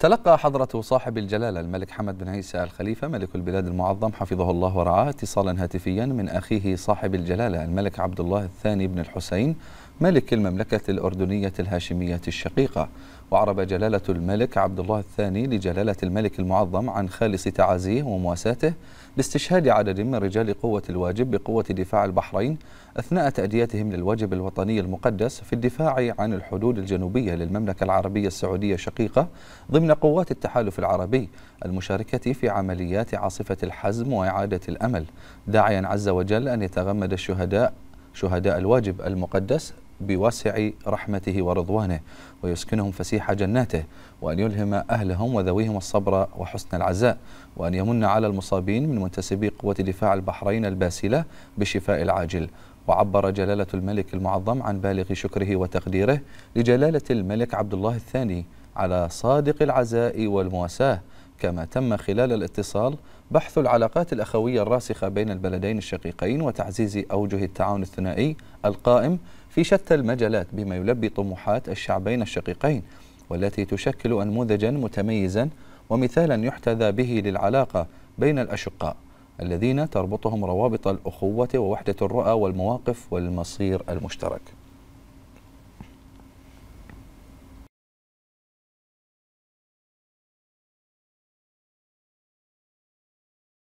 تلقى حضرة صاحب الجلالة الملك حمد بن عيسى الخليفة ملك البلاد المعظم حفظه الله ورعاه اتصالا هاتفيا من أخيه صاحب الجلالة الملك عبد الله الثاني بن الحسين ملك المملكة الأردنية الهاشمية الشقيقة وعرب جلالة الملك عبد الله الثاني لجلالة الملك المعظم عن خالص تعازيه ومواساته باستشهاد عدد من رجال قوة الواجب بقوة دفاع البحرين أثناء تأديتهم للواجب الوطني المقدس في الدفاع عن الحدود الجنوبية للمملكة العربية السعودية الشقيقة ضمن قوات التحالف العربي المشاركة في عمليات عاصفة الحزم وإعادة الأمل داعيا عز وجل أن يتغمد الشهداء شهداء الواجب المقدس بواسع رحمته ورضوانه ويسكنهم فسيح جناته وأن يلهم أهلهم وذويهم الصبر وحسن العزاء وأن يمن على المصابين من منتسبي قوة دفاع البحرين الباسلة بالشفاء العاجل وعبر جلالة الملك المعظم عن بالغ شكره وتقديره لجلالة الملك عبد الله الثاني على صادق العزاء والمواساة كما تم خلال الاتصال بحث العلاقات الأخوية الراسخة بين البلدين الشقيقين وتعزيز أوجه التعاون الثنائي القائم في شتى المجالات بما يلبي طموحات الشعبين الشقيقين والتي تشكل أنموذجا متميزا ومثالا يحتذى به للعلاقة بين الأشقاء الذين تربطهم روابط الأخوة ووحدة الرؤى والمواقف والمصير المشترك